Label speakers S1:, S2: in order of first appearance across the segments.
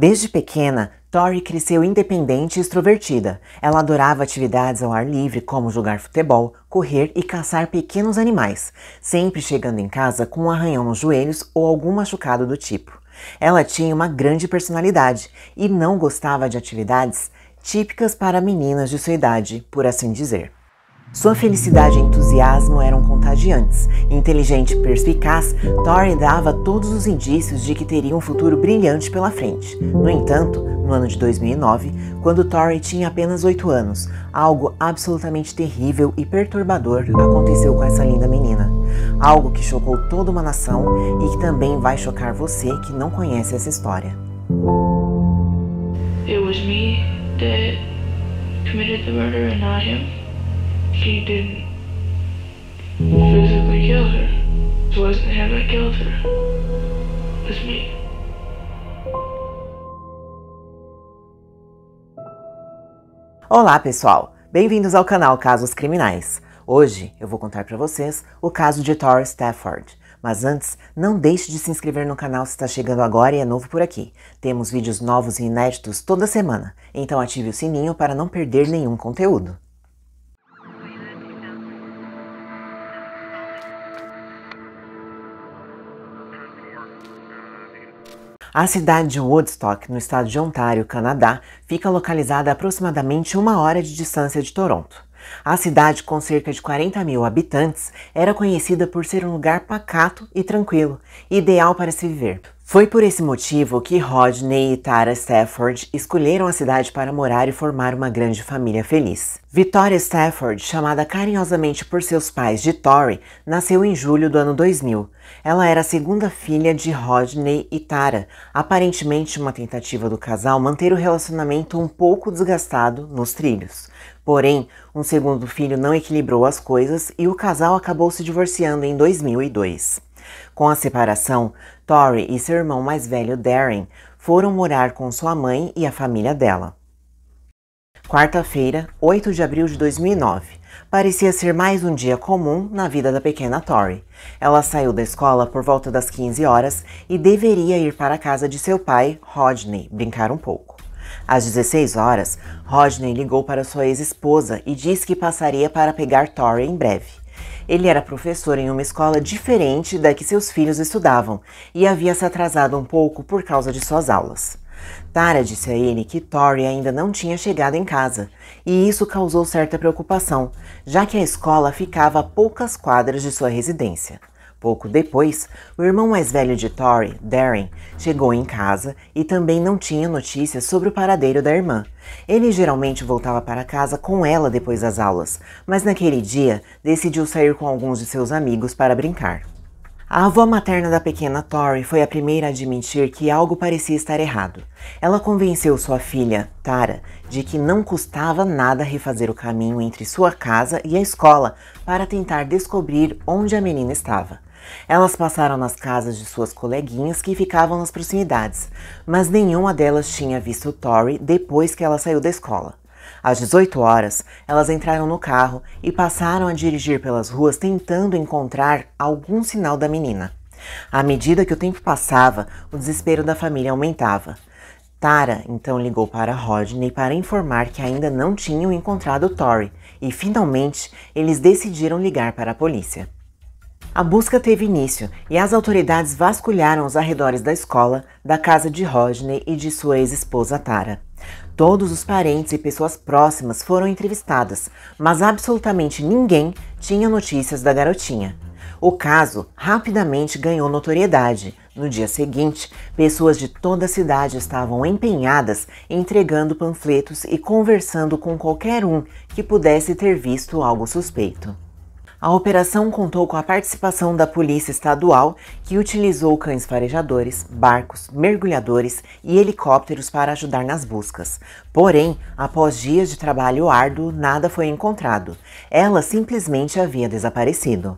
S1: Desde pequena, Tori cresceu independente e extrovertida. Ela adorava atividades ao ar livre, como jogar futebol, correr e caçar pequenos animais, sempre chegando em casa com um arranhão nos joelhos ou algum machucado do tipo. Ela tinha uma grande personalidade e não gostava de atividades típicas para meninas de sua idade, por assim dizer. Sua felicidade e entusiasmo eram contagiantes. Inteligente e perspicaz, Tori dava todos os indícios de que teria um futuro brilhante pela frente. No entanto, no ano de 2009, quando Tori tinha apenas 8 anos, algo absolutamente terrível e perturbador aconteceu com essa linda menina. Algo que chocou toda uma nação e que também vai chocar você que não conhece essa história. It was me that committed the murder and not him he didn't physically kill her. It wasn't him that killed her. It was me. Olá, pessoal. Bem-vindos ao canal Casos Criminais. Hoje eu vou contar para vocês o caso de Tor Stafford. Mas antes, não deixe de se inscrever no canal se está chegando agora e é novo por aqui. Temos vídeos novos e inéditos toda semana, então ative o sininho para não perder nenhum conteúdo. A cidade de Woodstock, no estado de Ontário, Canadá, fica localizada a aproximadamente uma hora de distância de Toronto. A cidade, com cerca de 40 mil habitantes, era conhecida por ser um lugar pacato e tranquilo, ideal para se viver. Foi por esse motivo que Rodney e Tara Stafford escolheram a cidade para morar e formar uma grande família feliz. Victoria Stafford, chamada carinhosamente por seus pais de Tori, nasceu em julho do ano 2000. Ela era a segunda filha de Rodney e Tara, aparentemente uma tentativa do casal manter o relacionamento um pouco desgastado nos trilhos. Porém, um segundo filho não equilibrou as coisas e o casal acabou se divorciando em 2002. Com a separação, Tori e seu irmão mais velho Darren foram morar com sua mãe e a família dela. Quarta-feira, 8 de abril de 2009, parecia ser mais um dia comum na vida da pequena Tori. Ela saiu da escola por volta das 15 horas e deveria ir para a casa de seu pai, Rodney, brincar um pouco. Às 16 horas, Rodney ligou para sua ex-esposa e disse que passaria para pegar Tori em breve. Ele era professor em uma escola diferente da que seus filhos estudavam e havia se atrasado um pouco por causa de suas aulas. Tara disse a ele que Tori ainda não tinha chegado em casa, e isso causou certa preocupação, já que a escola ficava a poucas quadras de sua residência. Pouco depois, o irmão mais velho de Tori, Darren, chegou em casa e também não tinha notícias sobre o paradeiro da irmã. Ele geralmente voltava para casa com ela depois das aulas, mas naquele dia decidiu sair com alguns de seus amigos para brincar. A avó materna da pequena Tori foi a primeira a admitir que algo parecia estar errado. Ela convenceu sua filha, Tara, de que não custava nada refazer o caminho entre sua casa e a escola para tentar descobrir onde a menina estava. Elas passaram nas casas de suas coleguinhas que ficavam nas proximidades, mas nenhuma delas tinha visto Tori depois que ela saiu da escola. Às 18 horas, elas entraram no carro e passaram a dirigir pelas ruas tentando encontrar algum sinal da menina. À medida que o tempo passava, o desespero da família aumentava. Tara então ligou para Rodney para informar que ainda não tinham encontrado Tori e finalmente eles decidiram ligar para a polícia. A busca teve início e as autoridades vasculharam os arredores da escola, da casa de Rodney e de sua ex-esposa Tara. Todos os parentes e pessoas próximas foram entrevistadas, mas absolutamente ninguém tinha notícias da garotinha. O caso rapidamente ganhou notoriedade. No dia seguinte, pessoas de toda a cidade estavam empenhadas entregando panfletos e conversando com qualquer um que pudesse ter visto algo suspeito. A operação contou com a participação da Polícia Estadual, que utilizou cães farejadores, barcos, mergulhadores e helicópteros para ajudar nas buscas. Porém, após dias de trabalho árduo, nada foi encontrado. Ela simplesmente havia desaparecido.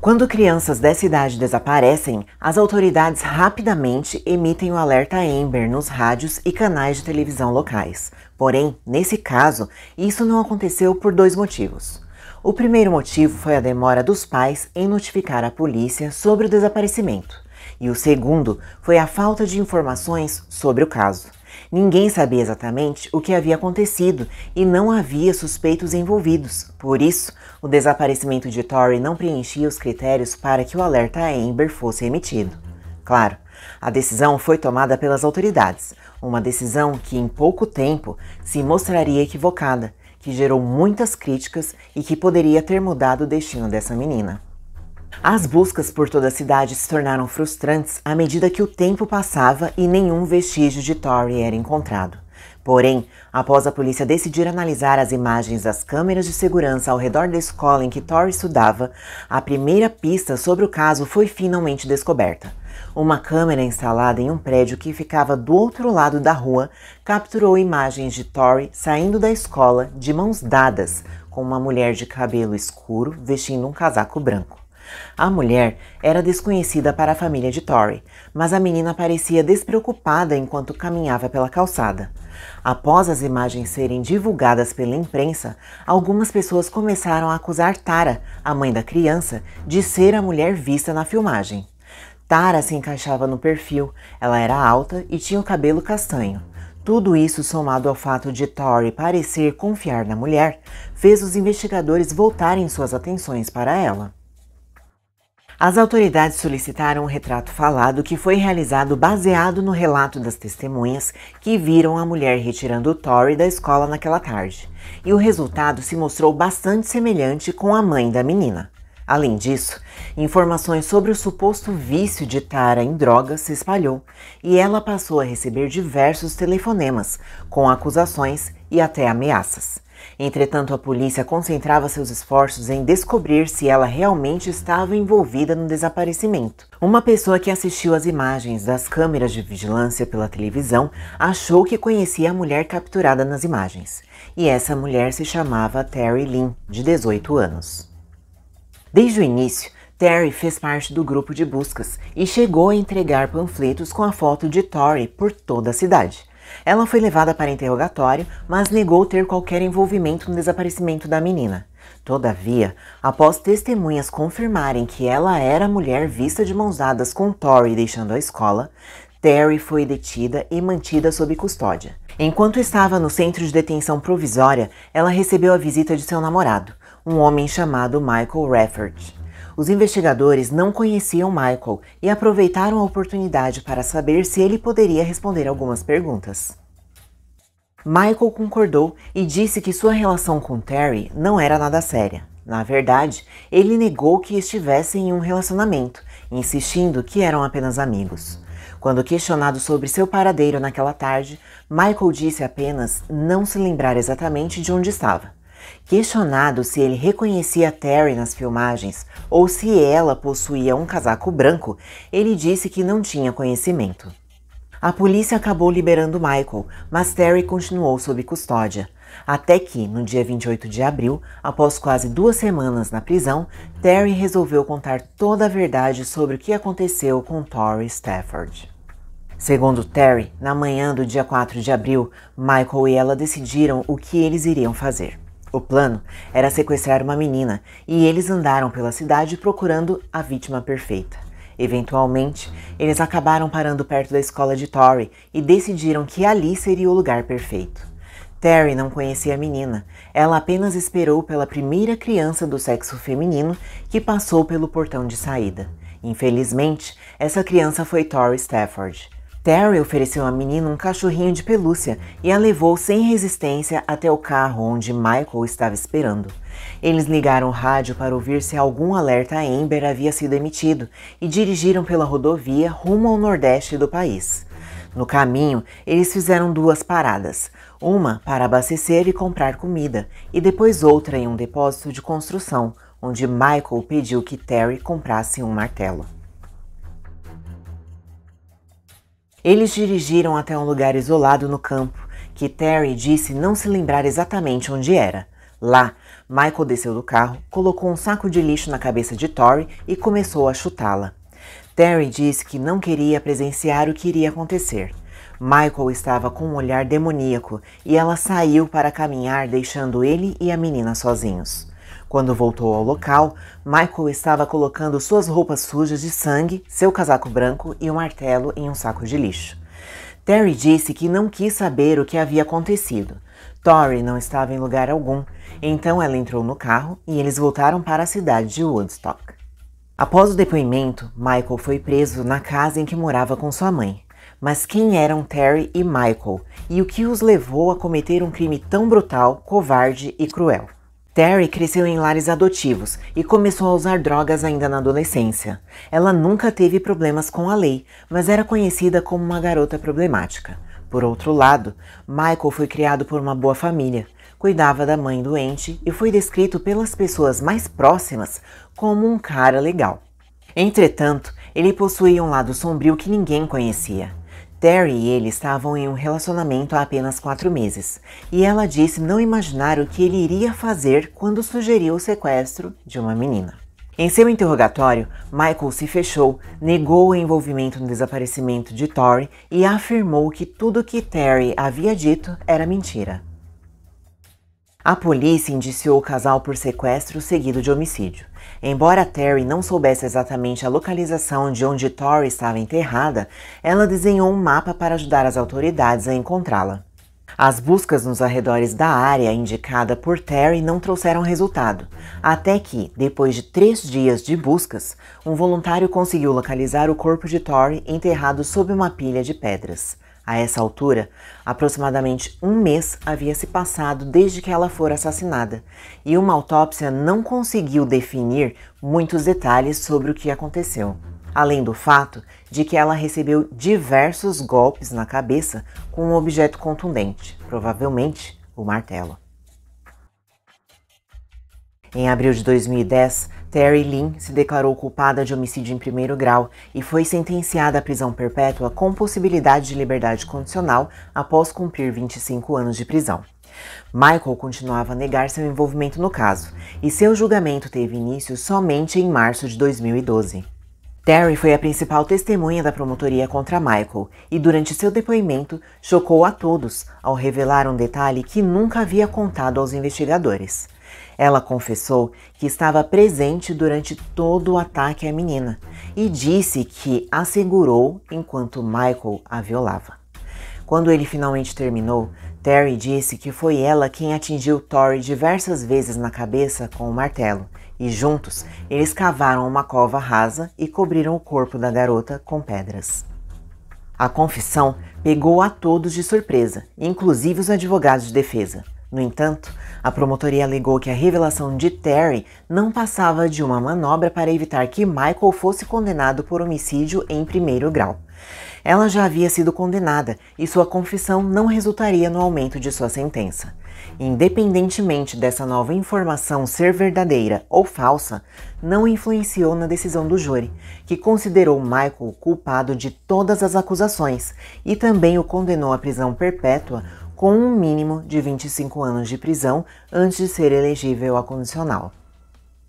S1: Quando crianças dessa idade desaparecem, as autoridades rapidamente emitem o alerta Amber nos rádios e canais de televisão locais. Porém, nesse caso, isso não aconteceu por dois motivos. O primeiro motivo foi a demora dos pais em notificar a polícia sobre o desaparecimento, e o segundo foi a falta de informações sobre o caso. Ninguém sabia exatamente o que havia acontecido e não havia suspeitos envolvidos. Por isso, o desaparecimento de Tori não preenchia os critérios para que o alerta Amber fosse emitido. Claro, a decisão foi tomada pelas autoridades, uma decisão que em pouco tempo se mostraria equivocada, que gerou muitas críticas e que poderia ter mudado o destino dessa menina. As buscas por toda a cidade se tornaram frustrantes à medida que o tempo passava e nenhum vestígio de Tori era encontrado. Porém, após a polícia decidir analisar as imagens das câmeras de segurança ao redor da escola em que Tori estudava, a primeira pista sobre o caso foi finalmente descoberta. Uma câmera instalada em um prédio que ficava do outro lado da rua capturou imagens de Tori saindo da escola de mãos dadas com uma mulher de cabelo escuro vestindo um casaco branco. A mulher era desconhecida para a família de Tori, mas a menina parecia despreocupada enquanto caminhava pela calçada. Após as imagens serem divulgadas pela imprensa, algumas pessoas começaram a acusar Tara, a mãe da criança, de ser a mulher vista na filmagem. Tara se encaixava no perfil, ela era alta e tinha o cabelo castanho. Tudo isso, somado ao fato de Tori parecer confiar na mulher, fez os investigadores voltarem suas atenções para ela. As autoridades solicitaram um retrato falado que foi realizado baseado no relato das testemunhas que viram a mulher retirando Tori da escola naquela tarde, e o resultado se mostrou bastante semelhante com a mãe da menina. Além disso, informações sobre o suposto vício de Tara em drogas se espalhou e ela passou a receber diversos telefonemas com acusações e até ameaças. Entretanto, a polícia concentrava seus esforços em descobrir se ela realmente estava envolvida no desaparecimento. Uma pessoa que assistiu às imagens das câmeras de vigilância pela televisão achou que conhecia a mulher capturada nas imagens. E essa mulher se chamava Terry Lynn, de 18 anos. Desde o início, Terry fez parte do grupo de buscas e chegou a entregar panfletos com a foto de Tori por toda a cidade. Ela foi levada para interrogatório, mas negou ter qualquer envolvimento no desaparecimento da menina. Todavia, após testemunhas confirmarem que ela era a mulher vista de mãos dadas com Tori deixando a escola, Terry foi detida e mantida sob custódia. Enquanto estava no centro de detenção provisória, ela recebeu a visita de seu namorado, um homem chamado Michael Rafford. Os investigadores não conheciam Michael e aproveitaram a oportunidade para saber se ele poderia responder algumas perguntas. Michael concordou e disse que sua relação com Terry não era nada séria. Na verdade, ele negou que estivessem em um relacionamento, insistindo que eram apenas amigos. Quando questionado sobre seu paradeiro naquela tarde, Michael disse apenas não se lembrar exatamente de onde estava. Questionado se ele reconhecia Terry nas filmagens ou se ela possuía um casaco branco, ele disse que não tinha conhecimento. A polícia acabou liberando Michael, mas Terry continuou sob custódia. Até que, no dia 28 de abril, após quase duas semanas na prisão, Terry resolveu contar toda a verdade sobre o que aconteceu com Tori Stafford. Segundo Terry, na manhã do dia 4 de abril, Michael e ela decidiram o que eles iriam fazer. O plano era sequestrar uma menina e eles andaram pela cidade procurando a vítima perfeita. Eventualmente, eles acabaram parando perto da escola de Tori e decidiram que ali seria o lugar perfeito. Terry não conhecia a menina, ela apenas esperou pela primeira criança do sexo feminino que passou pelo portão de saída. Infelizmente, essa criança foi Tori Stafford. Terry ofereceu à menina um cachorrinho de pelúcia e a levou sem resistência até o carro onde Michael estava esperando. Eles ligaram o rádio para ouvir se algum alerta a Amber havia sido emitido e dirigiram pela rodovia rumo ao nordeste do país. No caminho, eles fizeram duas paradas, uma para abastecer e comprar comida, e depois outra em um depósito de construção, onde Michael pediu que Terry comprasse um martelo. Eles dirigiram até um lugar isolado no campo, que Terry disse não se lembrar exatamente onde era. Lá, Michael desceu do carro, colocou um saco de lixo na cabeça de Tori e começou a chutá-la. Terry disse que não queria presenciar o que iria acontecer. Michael estava com um olhar demoníaco e ela saiu para caminhar, deixando ele e a menina sozinhos. Quando voltou ao local, Michael estava colocando suas roupas sujas de sangue, seu casaco branco e um martelo em um saco de lixo. Terry disse que não quis saber o que havia acontecido. Tori não estava em lugar algum, então ela entrou no carro e eles voltaram para a cidade de Woodstock. Após o depoimento, Michael foi preso na casa em que morava com sua mãe. Mas quem eram Terry e Michael e o que os levou a cometer um crime tão brutal, covarde e cruel? Terry cresceu em lares adotivos e começou a usar drogas ainda na adolescência. Ela nunca teve problemas com a lei, mas era conhecida como uma garota problemática. Por outro lado, Michael foi criado por uma boa família, cuidava da mãe doente e foi descrito pelas pessoas mais próximas como um cara legal. Entretanto, ele possuía um lado sombrio que ninguém conhecia. Terry e ele estavam em um relacionamento há apenas quatro meses, e ela disse não imaginar o que ele iria fazer quando sugeriu o sequestro de uma menina. Em seu interrogatório, Michael se fechou, negou o envolvimento no desaparecimento de Tori e afirmou que tudo o que Terry havia dito era mentira. A polícia indiciou o casal por sequestro seguido de homicídio. Embora Terry não soubesse exatamente a localização de onde Tori estava enterrada, ela desenhou um mapa para ajudar as autoridades a encontrá-la. As buscas nos arredores da área indicada por Terry não trouxeram resultado, até que, depois de três dias de buscas, um voluntário conseguiu localizar o corpo de Tori enterrado sob uma pilha de pedras. A essa altura, aproximadamente um mês havia se passado desde que ela fora assassinada, e uma autópsia não conseguiu definir muitos detalhes sobre o que aconteceu. Além do fato de que ela recebeu diversos golpes na cabeça com um objeto contundente, provavelmente o martelo. Em abril de 2010, Terry Lynn se declarou culpada de homicídio em primeiro grau e foi sentenciada à prisão perpétua com possibilidade de liberdade condicional após cumprir 25 anos de prisão. Michael continuava a negar seu envolvimento no caso, e seu julgamento teve início somente em março de 2012. Terry foi a principal testemunha da promotoria contra Michael e, durante seu depoimento, chocou a todos ao revelar um detalhe que nunca havia contado aos investigadores. Ela confessou que estava presente durante todo o ataque à menina e disse que a segurou enquanto Michael a violava. Quando ele finalmente terminou, Terry disse que foi ela quem atingiu Tori diversas vezes na cabeça com o um martelo, e juntos eles cavaram uma cova rasa e cobriram o corpo da garota com pedras. A confissão pegou a todos de surpresa, inclusive os advogados de defesa. No entanto, a promotoria alegou que a revelação de Terry não passava de uma manobra para evitar que Michael fosse condenado por homicídio em primeiro grau. Ela já havia sido condenada e sua confissão não resultaria no aumento de sua sentença. Independentemente dessa nova informação ser verdadeira ou falsa, não influenciou na decisão do júri, que considerou Michael culpado de todas as acusações e também o condenou à prisão perpétua com um mínimo de 25 anos de prisão antes de ser elegível à condicional.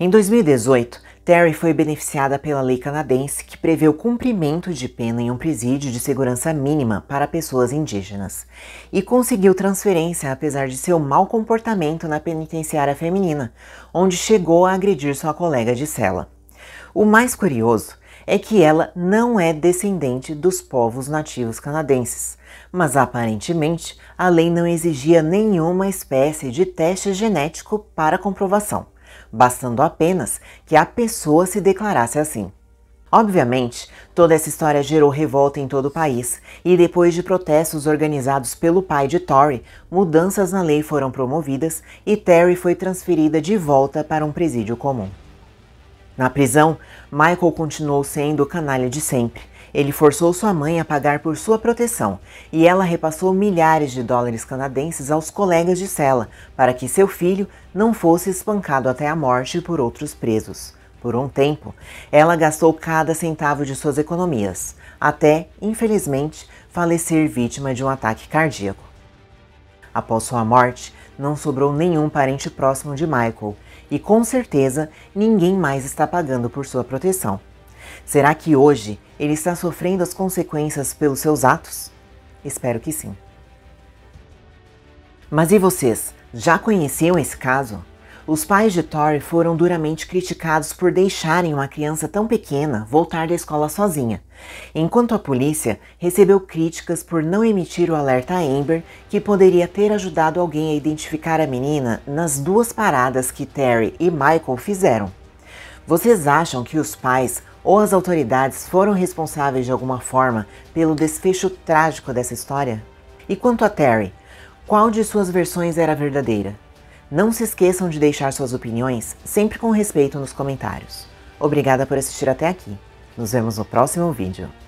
S1: Em 2018, Terry foi beneficiada pela lei canadense que prevê o cumprimento de pena em um presídio de segurança mínima para pessoas indígenas e conseguiu transferência apesar de seu mau comportamento na penitenciária feminina, onde chegou a agredir sua colega de cela. O mais curioso é que ela não é descendente dos povos nativos canadenses, mas aparentemente a lei não exigia nenhuma espécie de teste genético para comprovação, bastando apenas que a pessoa se declarasse assim. Obviamente, toda essa história gerou revolta em todo o país, e depois de protestos organizados pelo pai de Tory, mudanças na lei foram promovidas e Terry foi transferida de volta para um presídio comum. Na prisão, Michael continuou sendo o canalha de sempre, ele forçou sua mãe a pagar por sua proteção e ela repassou milhares de dólares canadenses aos colegas de cela para que seu filho não fosse espancado até a morte por outros presos. Por um tempo, ela gastou cada centavo de suas economias, até, infelizmente, falecer vítima de um ataque cardíaco. Após sua morte, não sobrou nenhum parente próximo de Michael, e com certeza ninguém mais está pagando por sua proteção. Será que hoje ele está sofrendo as consequências pelos seus atos? Espero que sim. Mas e vocês? Já conheciam esse caso? Os pais de Tori foram duramente criticados por deixarem uma criança tão pequena voltar da escola sozinha, enquanto a polícia recebeu críticas por não emitir o alerta Amber que poderia ter ajudado alguém a identificar a menina nas duas paradas que Terry e Michael fizeram. Vocês acham que os pais ou as autoridades foram responsáveis de alguma forma pelo desfecho trágico dessa história? E quanto a Terry, qual de suas versões era verdadeira? Não se esqueçam de deixar suas opiniões sempre com respeito nos comentários. Obrigada por assistir até aqui. Nos vemos no próximo vídeo.